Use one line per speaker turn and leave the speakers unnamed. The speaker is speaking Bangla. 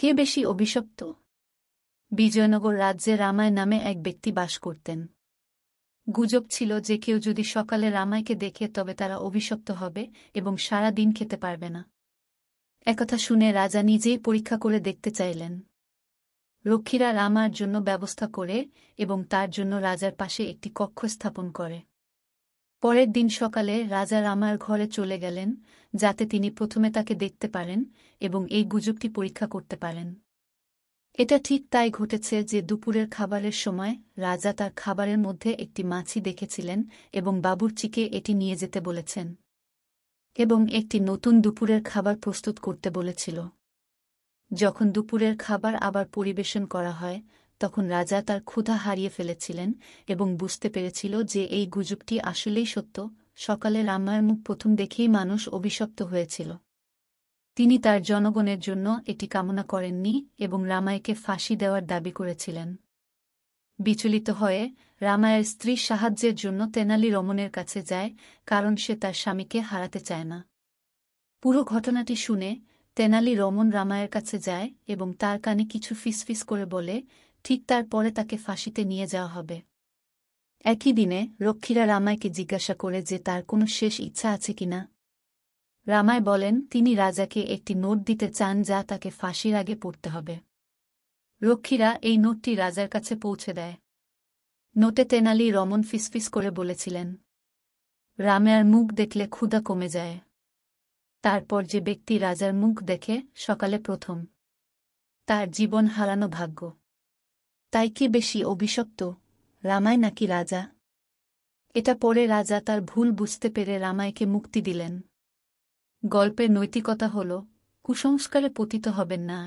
কে বেশি অভিশপ্ত বিজয়নগর রাজ্যে রামায় নামে এক ব্যক্তি বাস করতেন গুজব ছিল যে কেউ যদি সকালে রামায়কে দেখে তবে তারা অভিশপ্ত হবে এবং সারা দিন খেতে পারবে না একথা শুনে রাজা নিজেই পরীক্ষা করে দেখতে চাইলেন রক্ষীরা রামার জন্য ব্যবস্থা করে এবং তার জন্য রাজার পাশে একটি কক্ষ স্থাপন করে পরের দিন সকালে রাজা রামার ঘরে চলে গেলেন যাতে তিনি প্রথমে তাকে দেখতে পারেন এবং এই গুজবটি পরীক্ষা করতে পারেন এটা ঠিক তাই ঘটেছে যে দুপুরের খাবারের সময় রাজা তার খাবারের মধ্যে একটি মাছি দেখেছিলেন এবং বাবুর্চিকে এটি নিয়ে যেতে বলেছেন এবং একটি নতুন দুপুরের খাবার প্রস্তুত করতে বলেছিল যখন দুপুরের খাবার আবার পরিবেশন করা হয় তখন রাজা তার ক্ষুধা হারিয়ে ফেলেছিলেন এবং বুঝতে পেরেছিল যে এই গুজবটি আসলেই সত্য সকালে রামায়ণ মুখ প্রথম দেখেই মানুষ অভিশপ্ত হয়েছিল তিনি তার জনগণের জন্য এটি কামনা করেননি এবং রামায়কে ফাঁসি দেওয়ার দাবি করেছিলেন বিচলিত হয়ে রামায়ের স্ত্রীর সাহায্যের জন্য তেনালি রমনের কাছে যায় কারণ সে তার স্বামীকে হারাতে চায় না পুরো ঘটনাটি শুনে তেনালি রমন রামায়ের কাছে যায় এবং তার কানে কিছু ফিসফিস করে বলে ঠিক তারপরে তাকে ফাঁসিতে নিয়ে যাওয়া হবে একই দিনে রক্ষীরা রামায়কে জিজ্ঞাসা করে যে তার কোনো শেষ ইচ্ছা আছে কিনা রামায় বলেন তিনি রাজাকে একটি নোট দিতে চান যা তাকে ফাঁসির আগে পড়তে হবে রক্ষীরা এই নোটটি রাজার কাছে পৌঁছে দেয় নোটে তেনালি রমন ফিসফিস করে বলেছিলেন রামায়ার মুখ দেখলে ক্ষুধা কমে যায় তারপর যে ব্যক্তি রাজার মুখ দেখে সকালে প্রথম তার জীবন হারানো ভাগ্য তাই কি বেশি অভিশপ্ত রামায় নাকি রাজা এটা পরে রাজা তার ভুল বুঝতে পেরে রামায়কে মুক্তি দিলেন গল্পের নৈতিকতা হল কুসংস্কারে পতিত হবেন না